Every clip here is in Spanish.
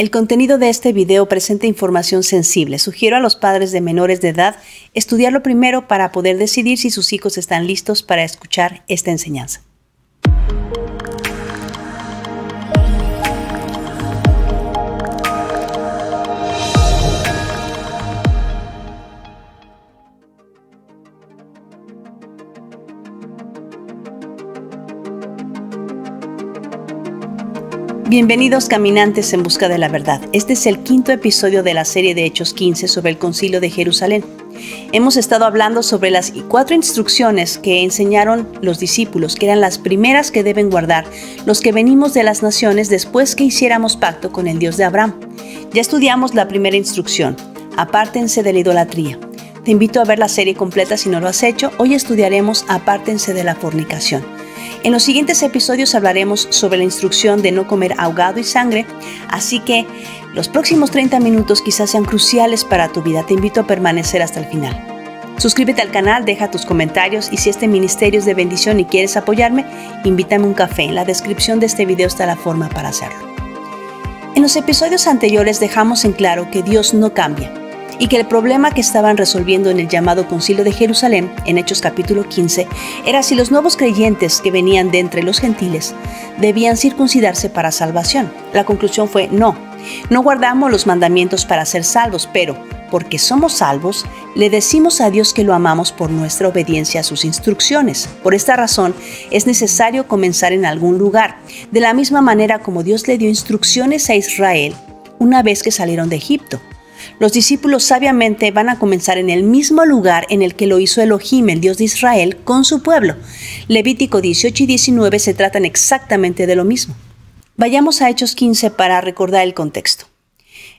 El contenido de este video presenta información sensible. Sugiero a los padres de menores de edad estudiarlo primero para poder decidir si sus hijos están listos para escuchar esta enseñanza. Bienvenidos caminantes en busca de la verdad. Este es el quinto episodio de la serie de Hechos 15 sobre el Concilio de Jerusalén. Hemos estado hablando sobre las cuatro instrucciones que enseñaron los discípulos, que eran las primeras que deben guardar los que venimos de las naciones después que hiciéramos pacto con el Dios de Abraham. Ya estudiamos la primera instrucción, apártense de la idolatría. Te invito a ver la serie completa si no lo has hecho. Hoy estudiaremos apártense de la fornicación. En los siguientes episodios hablaremos sobre la instrucción de no comer ahogado y sangre, así que los próximos 30 minutos quizás sean cruciales para tu vida. Te invito a permanecer hasta el final. Suscríbete al canal, deja tus comentarios y si este ministerio es de bendición y quieres apoyarme, invítame un café. En la descripción de este video está la forma para hacerlo. En los episodios anteriores dejamos en claro que Dios no cambia y que el problema que estaban resolviendo en el llamado Concilio de Jerusalén, en Hechos capítulo 15, era si los nuevos creyentes que venían de entre los gentiles debían circuncidarse para salvación. La conclusión fue no. No guardamos los mandamientos para ser salvos, pero porque somos salvos, le decimos a Dios que lo amamos por nuestra obediencia a sus instrucciones. Por esta razón, es necesario comenzar en algún lugar, de la misma manera como Dios le dio instrucciones a Israel una vez que salieron de Egipto los discípulos sabiamente van a comenzar en el mismo lugar en el que lo hizo Elohim, el Dios de Israel, con su pueblo. Levítico 18 y 19 se tratan exactamente de lo mismo. Vayamos a Hechos 15 para recordar el contexto.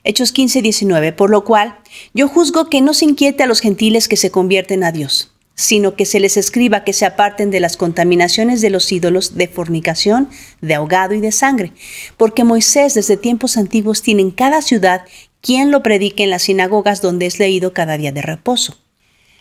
Hechos 15, 19, por lo cual yo juzgo que no se inquiete a los gentiles que se convierten a Dios sino que se les escriba que se aparten de las contaminaciones de los ídolos, de fornicación, de ahogado y de sangre, porque Moisés desde tiempos antiguos tiene en cada ciudad quien lo predique en las sinagogas donde es leído cada día de reposo.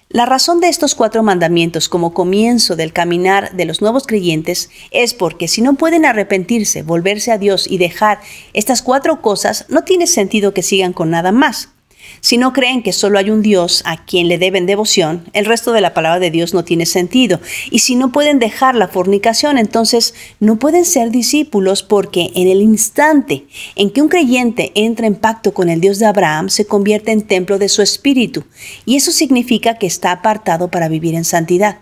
La razón de estos cuatro mandamientos como comienzo del caminar de los nuevos creyentes es porque si no pueden arrepentirse, volverse a Dios y dejar estas cuatro cosas, no tiene sentido que sigan con nada más. Si no creen que solo hay un Dios a quien le deben devoción, el resto de la palabra de Dios no tiene sentido. Y si no pueden dejar la fornicación, entonces no pueden ser discípulos porque en el instante en que un creyente entra en pacto con el Dios de Abraham, se convierte en templo de su espíritu. Y eso significa que está apartado para vivir en santidad.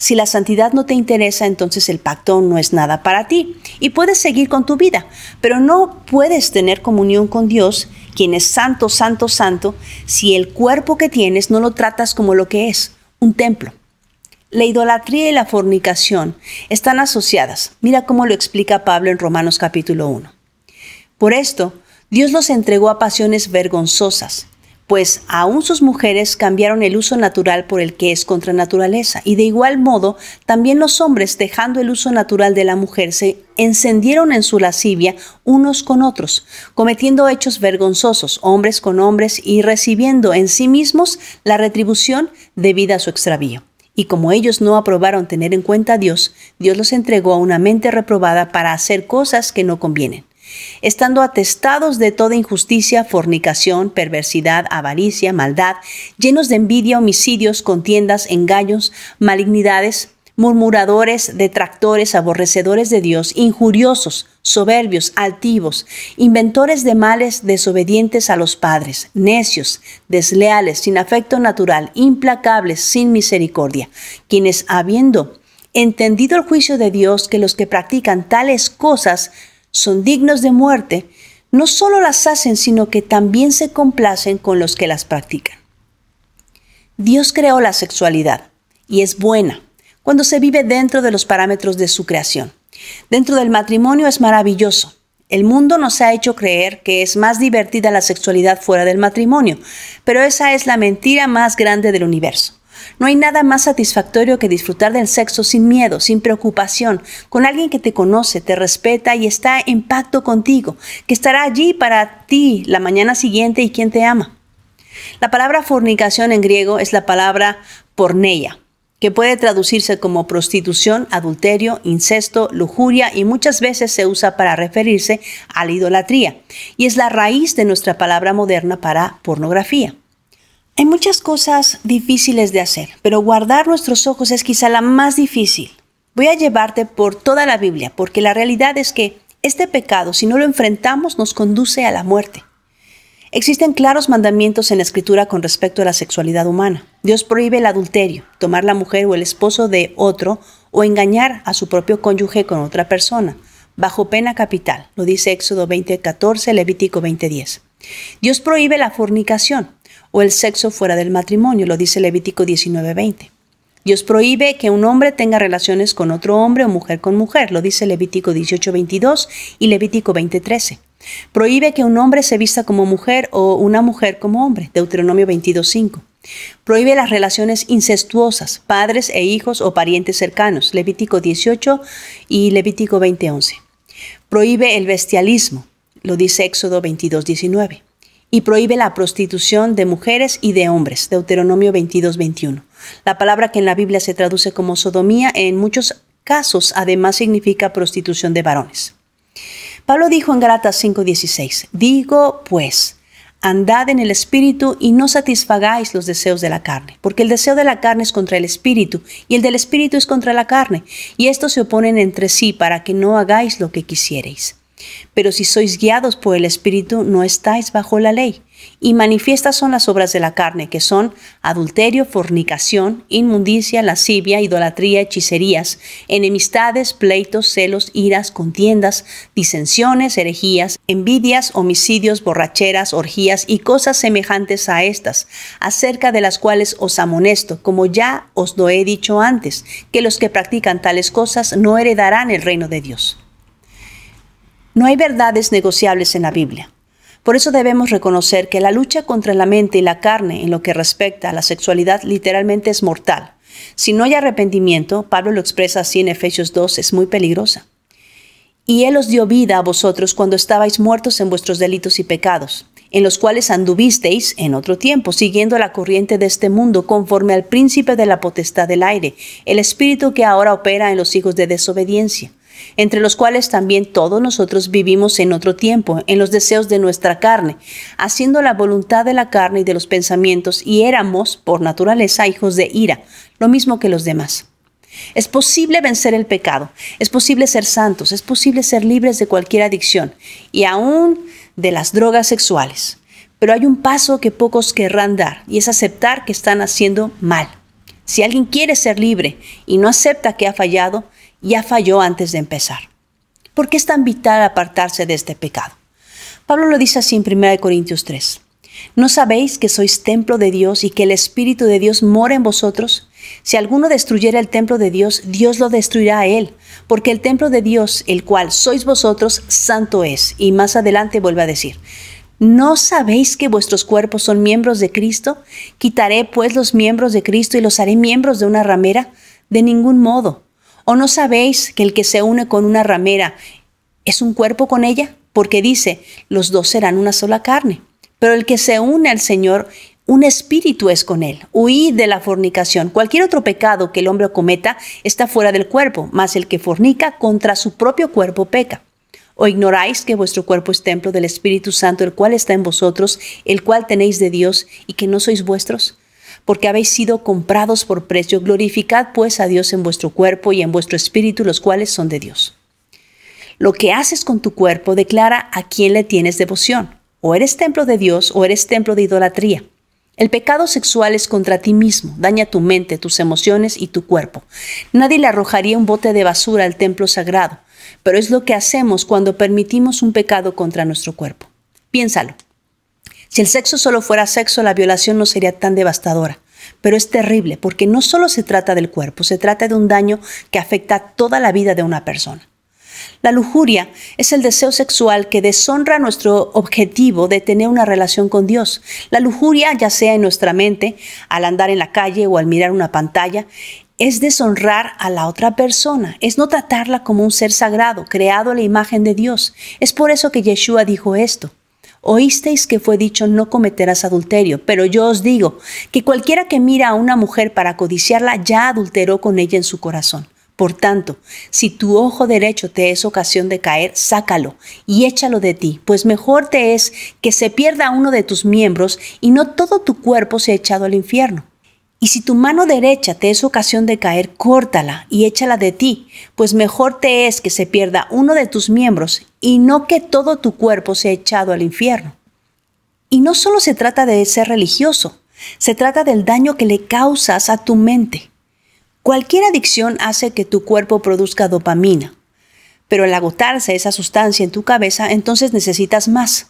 Si la santidad no te interesa, entonces el pacto no es nada para ti y puedes seguir con tu vida, pero no puedes tener comunión con Dios, quien es santo, santo, santo, si el cuerpo que tienes no lo tratas como lo que es, un templo. La idolatría y la fornicación están asociadas. Mira cómo lo explica Pablo en Romanos capítulo 1. Por esto, Dios los entregó a pasiones vergonzosas pues aún sus mujeres cambiaron el uso natural por el que es contra naturaleza, y de igual modo también los hombres, dejando el uso natural de la mujer, se encendieron en su lascivia unos con otros, cometiendo hechos vergonzosos, hombres con hombres, y recibiendo en sí mismos la retribución debida a su extravío. Y como ellos no aprobaron tener en cuenta a Dios, Dios los entregó a una mente reprobada para hacer cosas que no convienen estando atestados de toda injusticia, fornicación, perversidad, avaricia, maldad, llenos de envidia, homicidios, contiendas, engaños, malignidades, murmuradores, detractores, aborrecedores de Dios, injuriosos, soberbios, altivos, inventores de males, desobedientes a los padres, necios, desleales, sin afecto natural, implacables, sin misericordia, quienes habiendo entendido el juicio de Dios que los que practican tales cosas son dignos de muerte, no solo las hacen, sino que también se complacen con los que las practican. Dios creó la sexualidad y es buena cuando se vive dentro de los parámetros de su creación. Dentro del matrimonio es maravilloso. El mundo nos ha hecho creer que es más divertida la sexualidad fuera del matrimonio, pero esa es la mentira más grande del universo. No hay nada más satisfactorio que disfrutar del sexo sin miedo, sin preocupación, con alguien que te conoce, te respeta y está en pacto contigo, que estará allí para ti la mañana siguiente y quien te ama. La palabra fornicación en griego es la palabra porneia, que puede traducirse como prostitución, adulterio, incesto, lujuria y muchas veces se usa para referirse a la idolatría, y es la raíz de nuestra palabra moderna para pornografía. Hay muchas cosas difíciles de hacer, pero guardar nuestros ojos es quizá la más difícil. Voy a llevarte por toda la Biblia, porque la realidad es que este pecado, si no lo enfrentamos, nos conduce a la muerte. Existen claros mandamientos en la escritura con respecto a la sexualidad humana. Dios prohíbe el adulterio, tomar la mujer o el esposo de otro o engañar a su propio cónyuge con otra persona, bajo pena capital, lo dice Éxodo 20:14, Levítico 20:10. Dios prohíbe la fornicación, o el sexo fuera del matrimonio, lo dice Levítico 19:20. Dios prohíbe que un hombre tenga relaciones con otro hombre o mujer con mujer, lo dice Levítico 18:22 y Levítico 20:13. Prohíbe que un hombre se vista como mujer o una mujer como hombre, Deuteronomio 22:5. Prohíbe las relaciones incestuosas, padres e hijos o parientes cercanos, Levítico 18 y Levítico 20:11. Prohíbe el bestialismo, lo dice Éxodo 22:19 y prohíbe la prostitución de mujeres y de hombres, Deuteronomio 22-21. La palabra que en la Biblia se traduce como sodomía en muchos casos además significa prostitución de varones. Pablo dijo en Galatas 5:16, digo pues, andad en el espíritu y no satisfagáis los deseos de la carne, porque el deseo de la carne es contra el espíritu y el del espíritu es contra la carne, y estos se oponen entre sí para que no hagáis lo que quisiereis. Pero si sois guiados por el Espíritu, no estáis bajo la ley. Y manifiestas son las obras de la carne, que son adulterio, fornicación, inmundicia, lascivia, idolatría, hechicerías, enemistades, pleitos, celos, iras, contiendas, disensiones, herejías, envidias, homicidios, borracheras, orgías y cosas semejantes a estas, acerca de las cuales os amonesto, como ya os lo he dicho antes, que los que practican tales cosas no heredarán el reino de Dios. No hay verdades negociables en la Biblia. Por eso debemos reconocer que la lucha contra la mente y la carne en lo que respecta a la sexualidad literalmente es mortal. Si no hay arrepentimiento, Pablo lo expresa así en Efesios 2, es muy peligrosa. Y Él os dio vida a vosotros cuando estabais muertos en vuestros delitos y pecados, en los cuales anduvisteis en otro tiempo, siguiendo la corriente de este mundo, conforme al príncipe de la potestad del aire, el espíritu que ahora opera en los hijos de desobediencia entre los cuales también todos nosotros vivimos en otro tiempo, en los deseos de nuestra carne, haciendo la voluntad de la carne y de los pensamientos, y éramos, por naturaleza, hijos de ira, lo mismo que los demás. Es posible vencer el pecado, es posible ser santos, es posible ser libres de cualquier adicción y aún de las drogas sexuales. Pero hay un paso que pocos querrán dar y es aceptar que están haciendo mal. Si alguien quiere ser libre y no acepta que ha fallado, ya falló antes de empezar. ¿Por qué es tan vital apartarse de este pecado? Pablo lo dice así en 1 Corintios 3. ¿No sabéis que sois templo de Dios y que el Espíritu de Dios mora en vosotros? Si alguno destruyera el templo de Dios, Dios lo destruirá a él, porque el templo de Dios, el cual sois vosotros, santo es. Y más adelante vuelve a decir, ¿no sabéis que vuestros cuerpos son miembros de Cristo? Quitaré pues los miembros de Cristo y los haré miembros de una ramera. De ningún modo. ¿O no sabéis que el que se une con una ramera es un cuerpo con ella? Porque dice, los dos serán una sola carne. Pero el que se une al Señor, un espíritu es con él. Huid de la fornicación. Cualquier otro pecado que el hombre cometa está fuera del cuerpo, mas el que fornica contra su propio cuerpo peca. ¿O ignoráis que vuestro cuerpo es templo del Espíritu Santo, el cual está en vosotros, el cual tenéis de Dios, y que no sois vuestros? porque habéis sido comprados por precio. Glorificad pues a Dios en vuestro cuerpo y en vuestro espíritu, los cuales son de Dios. Lo que haces con tu cuerpo declara a quién le tienes devoción. O eres templo de Dios o eres templo de idolatría. El pecado sexual es contra ti mismo, daña tu mente, tus emociones y tu cuerpo. Nadie le arrojaría un bote de basura al templo sagrado, pero es lo que hacemos cuando permitimos un pecado contra nuestro cuerpo. Piénsalo. Si el sexo solo fuera sexo, la violación no sería tan devastadora. Pero es terrible porque no solo se trata del cuerpo, se trata de un daño que afecta toda la vida de una persona. La lujuria es el deseo sexual que deshonra nuestro objetivo de tener una relación con Dios. La lujuria, ya sea en nuestra mente, al andar en la calle o al mirar una pantalla, es deshonrar a la otra persona, es no tratarla como un ser sagrado, creado a la imagen de Dios. Es por eso que Yeshua dijo esto. Oísteis que fue dicho no cometerás adulterio, pero yo os digo que cualquiera que mira a una mujer para codiciarla ya adulteró con ella en su corazón. Por tanto, si tu ojo derecho te es ocasión de caer, sácalo y échalo de ti, pues mejor te es que se pierda uno de tus miembros y no todo tu cuerpo sea echado al infierno. Y si tu mano derecha te es ocasión de caer, córtala y échala de ti, pues mejor te es que se pierda uno de tus miembros y no que todo tu cuerpo sea echado al infierno. Y no solo se trata de ser religioso, se trata del daño que le causas a tu mente. Cualquier adicción hace que tu cuerpo produzca dopamina, pero al agotarse esa sustancia en tu cabeza, entonces necesitas más.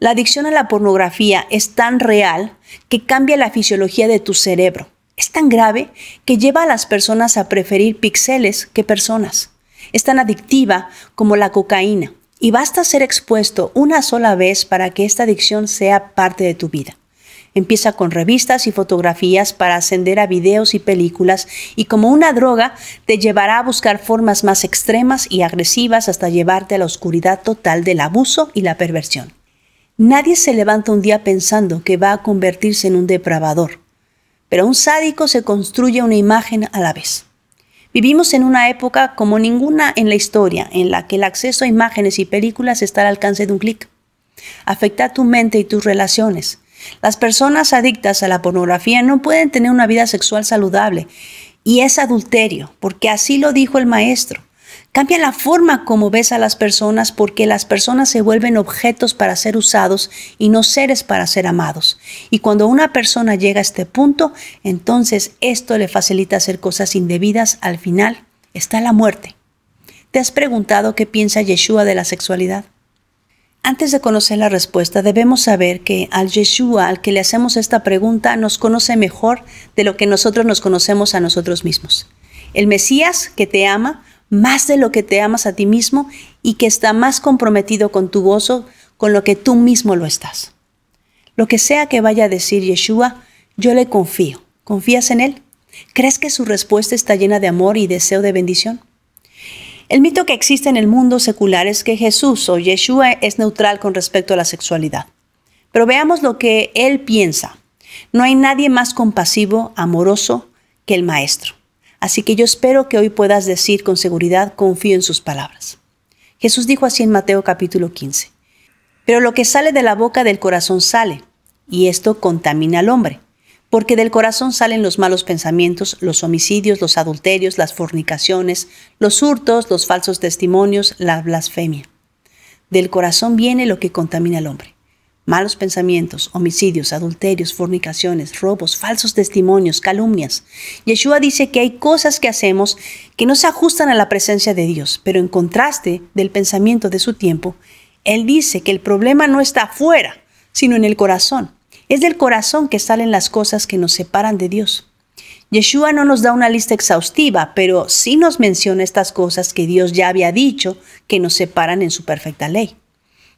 La adicción a la pornografía es tan real que cambia la fisiología de tu cerebro. Es tan grave que lleva a las personas a preferir píxeles que personas. Es tan adictiva como la cocaína y basta ser expuesto una sola vez para que esta adicción sea parte de tu vida. Empieza con revistas y fotografías para ascender a videos y películas y como una droga te llevará a buscar formas más extremas y agresivas hasta llevarte a la oscuridad total del abuso y la perversión. Nadie se levanta un día pensando que va a convertirse en un depravador, pero un sádico se construye una imagen a la vez. Vivimos en una época como ninguna en la historia, en la que el acceso a imágenes y películas está al alcance de un clic. Afecta tu mente y tus relaciones. Las personas adictas a la pornografía no pueden tener una vida sexual saludable y es adulterio, porque así lo dijo el maestro. Cambia la forma como ves a las personas porque las personas se vuelven objetos para ser usados y no seres para ser amados. Y cuando una persona llega a este punto, entonces esto le facilita hacer cosas indebidas. Al final está la muerte. ¿Te has preguntado qué piensa Yeshua de la sexualidad? Antes de conocer la respuesta, debemos saber que al Yeshua al que le hacemos esta pregunta nos conoce mejor de lo que nosotros nos conocemos a nosotros mismos. El Mesías, que te ama, más de lo que te amas a ti mismo y que está más comprometido con tu gozo, con lo que tú mismo lo estás. Lo que sea que vaya a decir Yeshua, yo le confío. ¿Confías en él? ¿Crees que su respuesta está llena de amor y deseo de bendición? El mito que existe en el mundo secular es que Jesús o Yeshua es neutral con respecto a la sexualidad. Pero veamos lo que él piensa. No hay nadie más compasivo, amoroso que el Maestro. Así que yo espero que hoy puedas decir con seguridad, confío en sus palabras. Jesús dijo así en Mateo capítulo 15. Pero lo que sale de la boca del corazón sale, y esto contamina al hombre, porque del corazón salen los malos pensamientos, los homicidios, los adulterios, las fornicaciones, los hurtos, los falsos testimonios, la blasfemia. Del corazón viene lo que contamina al hombre malos pensamientos, homicidios, adulterios, fornicaciones, robos, falsos testimonios, calumnias. Yeshua dice que hay cosas que hacemos que no se ajustan a la presencia de Dios, pero en contraste del pensamiento de su tiempo, Él dice que el problema no está afuera, sino en el corazón. Es del corazón que salen las cosas que nos separan de Dios. Yeshua no nos da una lista exhaustiva, pero sí nos menciona estas cosas que Dios ya había dicho que nos separan en su perfecta ley.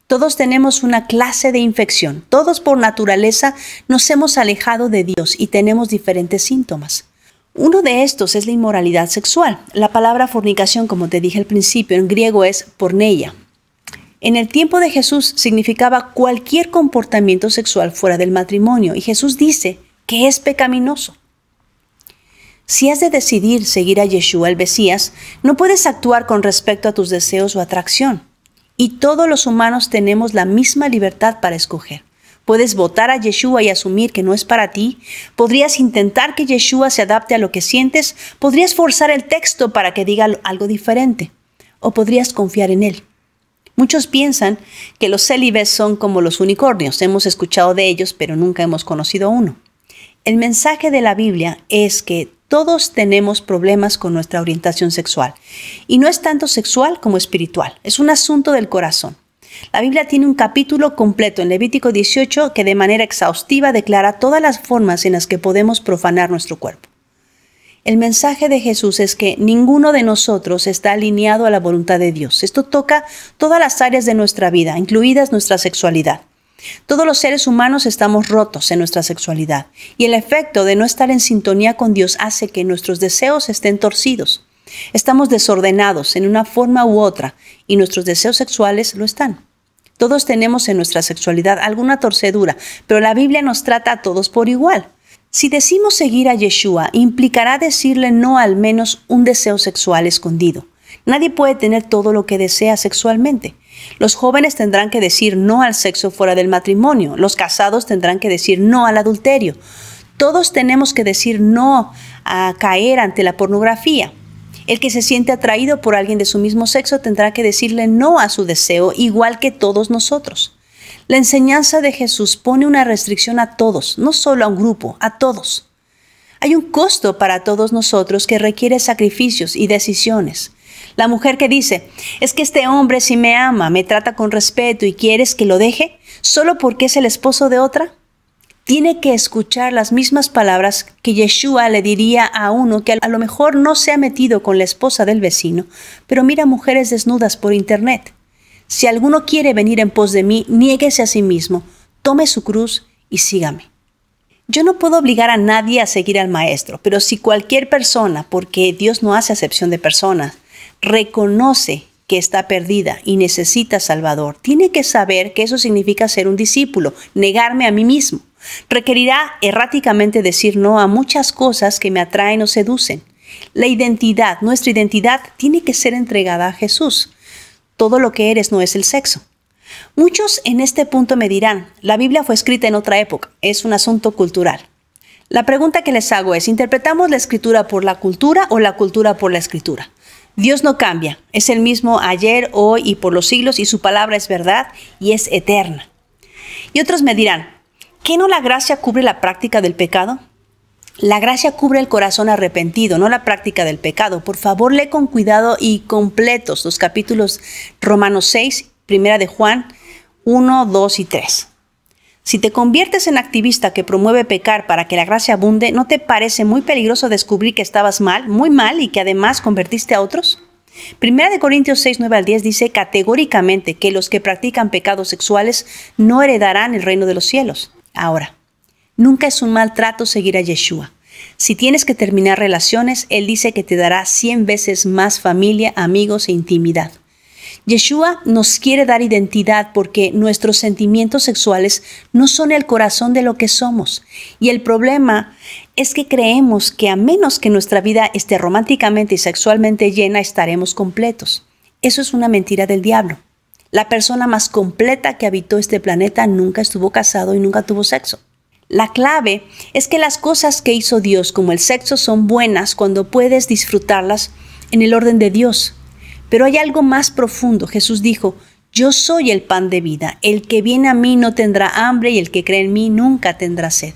Todos tenemos una clase de infección. Todos por naturaleza nos hemos alejado de Dios y tenemos diferentes síntomas. Uno de estos es la inmoralidad sexual. La palabra fornicación, como te dije al principio, en griego es porneia. En el tiempo de Jesús significaba cualquier comportamiento sexual fuera del matrimonio y Jesús dice que es pecaminoso. Si has de decidir seguir a Yeshua el Mesías, no puedes actuar con respecto a tus deseos o atracción y todos los humanos tenemos la misma libertad para escoger. Puedes votar a Yeshua y asumir que no es para ti. Podrías intentar que Yeshua se adapte a lo que sientes. Podrías forzar el texto para que diga algo diferente. O podrías confiar en él. Muchos piensan que los célibes son como los unicornios. Hemos escuchado de ellos, pero nunca hemos conocido uno. El mensaje de la Biblia es que todos tenemos problemas con nuestra orientación sexual. Y no es tanto sexual como espiritual, es un asunto del corazón. La Biblia tiene un capítulo completo en Levítico 18 que de manera exhaustiva declara todas las formas en las que podemos profanar nuestro cuerpo. El mensaje de Jesús es que ninguno de nosotros está alineado a la voluntad de Dios. Esto toca todas las áreas de nuestra vida, incluidas nuestra sexualidad. Todos los seres humanos estamos rotos en nuestra sexualidad y el efecto de no estar en sintonía con Dios hace que nuestros deseos estén torcidos. Estamos desordenados en una forma u otra y nuestros deseos sexuales lo están. Todos tenemos en nuestra sexualidad alguna torcedura, pero la Biblia nos trata a todos por igual. Si decimos seguir a Yeshua, implicará decirle no al menos un deseo sexual escondido. Nadie puede tener todo lo que desea sexualmente. Los jóvenes tendrán que decir no al sexo fuera del matrimonio. Los casados tendrán que decir no al adulterio. Todos tenemos que decir no a caer ante la pornografía. El que se siente atraído por alguien de su mismo sexo tendrá que decirle no a su deseo, igual que todos nosotros. La enseñanza de Jesús pone una restricción a todos, no solo a un grupo, a todos. Hay un costo para todos nosotros que requiere sacrificios y decisiones. La mujer que dice, es que este hombre si me ama, me trata con respeto y quieres que lo deje solo porque es el esposo de otra, tiene que escuchar las mismas palabras que Yeshua le diría a uno que a lo mejor no se ha metido con la esposa del vecino, pero mira mujeres desnudas por internet. Si alguno quiere venir en pos de mí, niéguese a sí mismo, tome su cruz y sígame. Yo no puedo obligar a nadie a seguir al Maestro, pero si cualquier persona, porque Dios no hace acepción de personas, reconoce que está perdida y necesita Salvador, tiene que saber que eso significa ser un discípulo, negarme a mí mismo. Requerirá erráticamente decir no a muchas cosas que me atraen o seducen. La identidad, nuestra identidad, tiene que ser entregada a Jesús. Todo lo que eres no es el sexo. Muchos en este punto me dirán, la Biblia fue escrita en otra época, es un asunto cultural. La pregunta que les hago es, ¿interpretamos la escritura por la cultura o la cultura por la escritura? Dios no cambia, es el mismo ayer, hoy y por los siglos, y su palabra es verdad y es eterna. Y otros me dirán, ¿qué no la gracia cubre la práctica del pecado? La gracia cubre el corazón arrepentido, no la práctica del pecado. Por favor, lee con cuidado y completos los capítulos Romanos 6, Primera de Juan 1, 2 y 3. Si te conviertes en activista que promueve pecar para que la gracia abunde, ¿no te parece muy peligroso descubrir que estabas mal, muy mal y que además convertiste a otros? Primera de Corintios 6, 9 al 10 dice categóricamente que los que practican pecados sexuales no heredarán el reino de los cielos. Ahora, nunca es un mal trato seguir a Yeshua. Si tienes que terminar relaciones, Él dice que te dará 100 veces más familia, amigos e intimidad. Yeshua nos quiere dar identidad porque nuestros sentimientos sexuales no son el corazón de lo que somos. Y el problema es que creemos que a menos que nuestra vida esté románticamente y sexualmente llena, estaremos completos. Eso es una mentira del diablo. La persona más completa que habitó este planeta nunca estuvo casado y nunca tuvo sexo. La clave es que las cosas que hizo Dios como el sexo son buenas cuando puedes disfrutarlas en el orden de Dios, pero hay algo más profundo. Jesús dijo, yo soy el pan de vida, el que viene a mí no tendrá hambre y el que cree en mí nunca tendrá sed.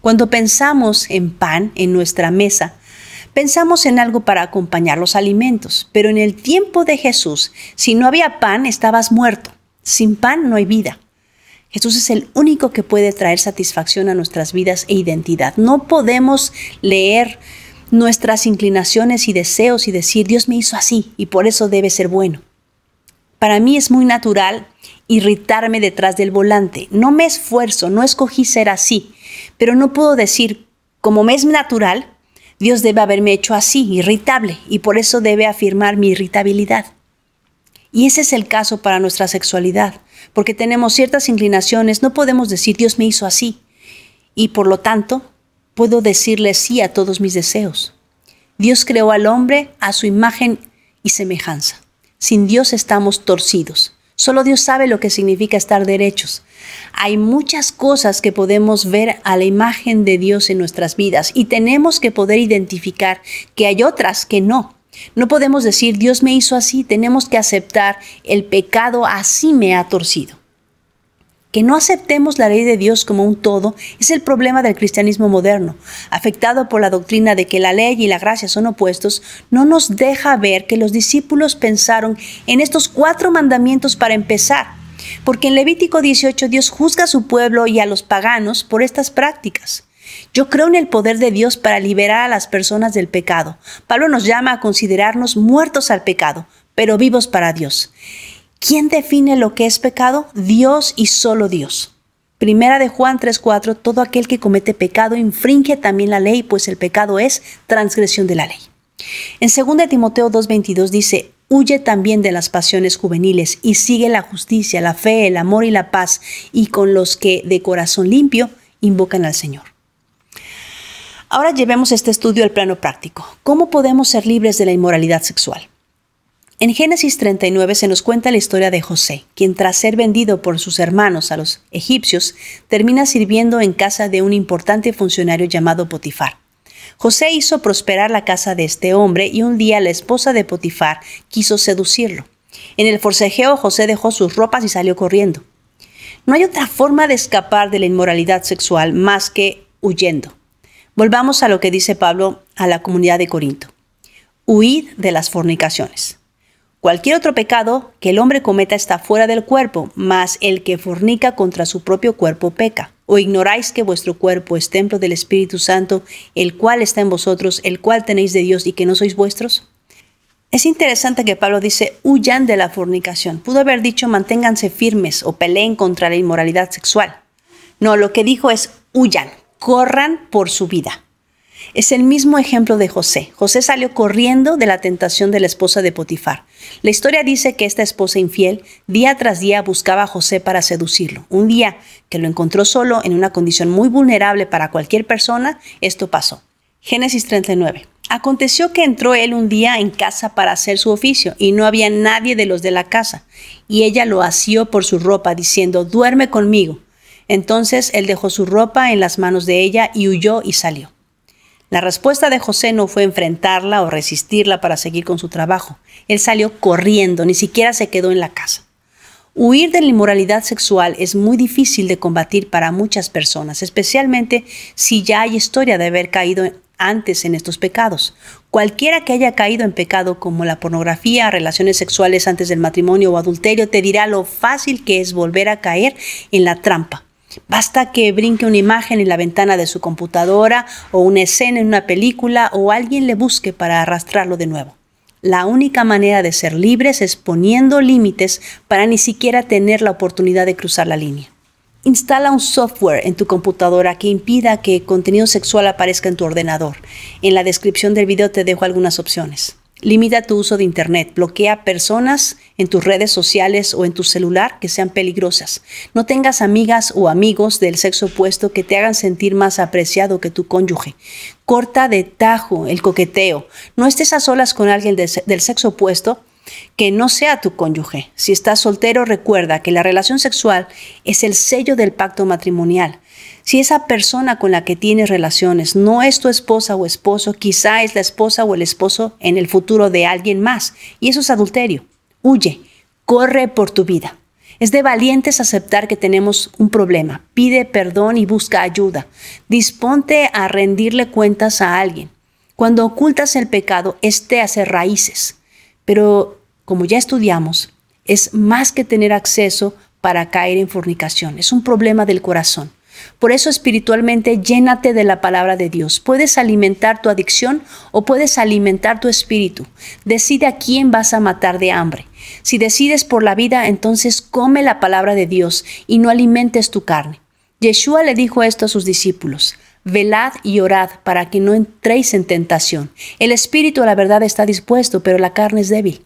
Cuando pensamos en pan en nuestra mesa, pensamos en algo para acompañar los alimentos, pero en el tiempo de Jesús, si no había pan, estabas muerto. Sin pan no hay vida. Jesús es el único que puede traer satisfacción a nuestras vidas e identidad. No podemos leer nuestras inclinaciones y deseos y decir, Dios me hizo así y por eso debe ser bueno. Para mí es muy natural irritarme detrás del volante. No me esfuerzo, no escogí ser así, pero no puedo decir, como me es natural, Dios debe haberme hecho así, irritable, y por eso debe afirmar mi irritabilidad. Y ese es el caso para nuestra sexualidad, porque tenemos ciertas inclinaciones, no podemos decir Dios me hizo así, y por lo tanto puedo decirle sí a todos mis deseos. Dios creó al hombre a su imagen y semejanza. Sin Dios estamos torcidos. Solo Dios sabe lo que significa estar derechos. Hay muchas cosas que podemos ver a la imagen de Dios en nuestras vidas y tenemos que poder identificar que hay otras que no. No podemos decir Dios me hizo así, tenemos que aceptar el pecado así me ha torcido. Que no aceptemos la ley de Dios como un todo es el problema del cristianismo moderno, afectado por la doctrina de que la ley y la gracia son opuestos, no nos deja ver que los discípulos pensaron en estos cuatro mandamientos para empezar, porque en Levítico 18 Dios juzga a su pueblo y a los paganos por estas prácticas. Yo creo en el poder de Dios para liberar a las personas del pecado. Pablo nos llama a considerarnos muertos al pecado, pero vivos para Dios. ¿Quién define lo que es pecado? Dios y solo Dios. Primera de Juan 3:4, todo aquel que comete pecado infringe también la ley, pues el pecado es transgresión de la ley. En 2 de Timoteo 2:22 dice, huye también de las pasiones juveniles y sigue la justicia, la fe, el amor y la paz, y con los que de corazón limpio invocan al Señor. Ahora llevemos este estudio al plano práctico. ¿Cómo podemos ser libres de la inmoralidad sexual? En Génesis 39 se nos cuenta la historia de José, quien tras ser vendido por sus hermanos a los egipcios, termina sirviendo en casa de un importante funcionario llamado Potifar. José hizo prosperar la casa de este hombre y un día la esposa de Potifar quiso seducirlo. En el forcejeo José dejó sus ropas y salió corriendo. No hay otra forma de escapar de la inmoralidad sexual más que huyendo. Volvamos a lo que dice Pablo a la comunidad de Corinto. Huid de las fornicaciones. Cualquier otro pecado que el hombre cometa está fuera del cuerpo, mas el que fornica contra su propio cuerpo peca. ¿O ignoráis que vuestro cuerpo es templo del Espíritu Santo, el cual está en vosotros, el cual tenéis de Dios y que no sois vuestros? Es interesante que Pablo dice, huyan de la fornicación. Pudo haber dicho, manténganse firmes o peleen contra la inmoralidad sexual. No, lo que dijo es, huyan, corran por su vida. Es el mismo ejemplo de José. José salió corriendo de la tentación de la esposa de Potifar. La historia dice que esta esposa infiel día tras día buscaba a José para seducirlo. Un día que lo encontró solo en una condición muy vulnerable para cualquier persona, esto pasó. Génesis 39. Aconteció que entró él un día en casa para hacer su oficio, y no había nadie de los de la casa, y ella lo asió por su ropa, diciendo, duerme conmigo. Entonces él dejó su ropa en las manos de ella y huyó y salió. La respuesta de José no fue enfrentarla o resistirla para seguir con su trabajo. Él salió corriendo, ni siquiera se quedó en la casa. Huir de la inmoralidad sexual es muy difícil de combatir para muchas personas, especialmente si ya hay historia de haber caído antes en estos pecados. Cualquiera que haya caído en pecado como la pornografía, relaciones sexuales antes del matrimonio o adulterio, te dirá lo fácil que es volver a caer en la trampa Basta que brinque una imagen en la ventana de su computadora o una escena en una película o alguien le busque para arrastrarlo de nuevo. La única manera de ser libres es poniendo límites para ni siquiera tener la oportunidad de cruzar la línea. Instala un software en tu computadora que impida que contenido sexual aparezca en tu ordenador. En la descripción del video te dejo algunas opciones. Limita tu uso de Internet, bloquea personas en tus redes sociales o en tu celular que sean peligrosas. No tengas amigas o amigos del sexo opuesto que te hagan sentir más apreciado que tu cónyuge. Corta de tajo el coqueteo. No estés a solas con alguien del sexo opuesto que no sea tu cónyuge. Si estás soltero, recuerda que la relación sexual es el sello del pacto matrimonial. Si esa persona con la que tienes relaciones no es tu esposa o esposo, quizá es la esposa o el esposo en el futuro de alguien más. Y eso es adulterio. Huye, corre por tu vida. Es de valientes aceptar que tenemos un problema. Pide perdón y busca ayuda. Disponte a rendirle cuentas a alguien. Cuando ocultas el pecado, este hace raíces. Pero, como ya estudiamos, es más que tener acceso para caer en fornicación. Es un problema del corazón. Por eso espiritualmente llénate de la palabra de Dios. Puedes alimentar tu adicción o puedes alimentar tu espíritu. Decide a quién vas a matar de hambre. Si decides por la vida, entonces come la palabra de Dios y no alimentes tu carne. Yeshua le dijo esto a sus discípulos. Velad y orad para que no entréis en tentación. El espíritu a la verdad está dispuesto, pero la carne es débil.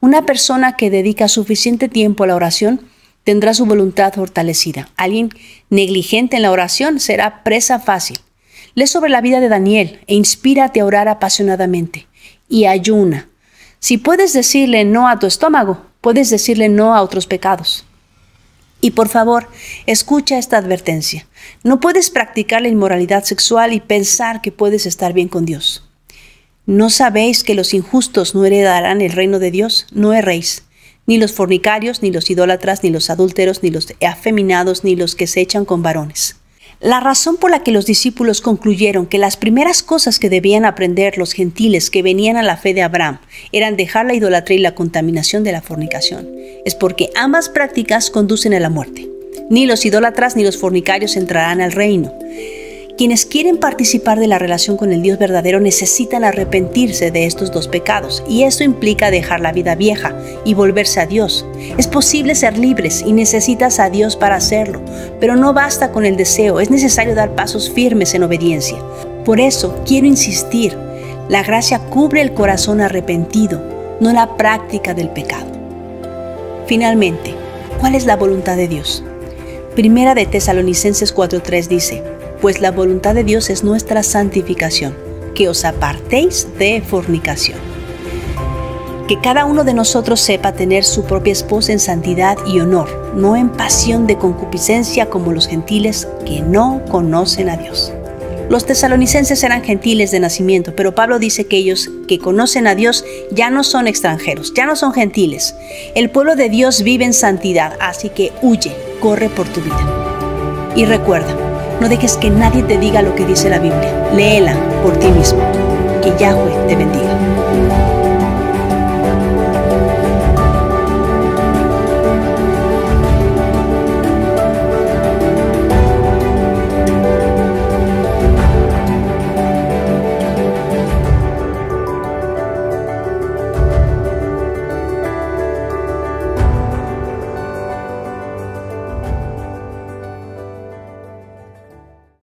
Una persona que dedica suficiente tiempo a la oración tendrá su voluntad fortalecida. Alguien negligente en la oración será presa fácil. Lee sobre la vida de Daniel e inspírate a orar apasionadamente y ayuna. Si puedes decirle no a tu estómago, puedes decirle no a otros pecados. Y por favor, escucha esta advertencia. No puedes practicar la inmoralidad sexual y pensar que puedes estar bien con Dios. ¿No sabéis que los injustos no heredarán el reino de Dios? No erréis ni los fornicarios, ni los idólatras, ni los adúlteros, ni los afeminados, ni los que se echan con varones. La razón por la que los discípulos concluyeron que las primeras cosas que debían aprender los gentiles que venían a la fe de Abraham eran dejar la idolatría y la contaminación de la fornicación es porque ambas prácticas conducen a la muerte. Ni los idólatras ni los fornicarios entrarán al reino. Quienes quieren participar de la relación con el Dios verdadero necesitan arrepentirse de estos dos pecados y eso implica dejar la vida vieja y volverse a Dios. Es posible ser libres y necesitas a Dios para hacerlo, pero no basta con el deseo, es necesario dar pasos firmes en obediencia. Por eso quiero insistir, la gracia cubre el corazón arrepentido, no la práctica del pecado. Finalmente, ¿cuál es la voluntad de Dios? Primera de Tesalonicenses 4:3 dice, pues la voluntad de Dios es nuestra santificación, que os apartéis de fornicación. Que cada uno de nosotros sepa tener su propia esposa en santidad y honor, no en pasión de concupiscencia como los gentiles que no conocen a Dios. Los tesalonicenses eran gentiles de nacimiento, pero Pablo dice que ellos que conocen a Dios ya no son extranjeros, ya no son gentiles. El pueblo de Dios vive en santidad, así que huye, corre por tu vida. Y recuerda, no dejes que nadie te diga lo que dice la Biblia. Léela por ti mismo. Que Yahweh te bendiga.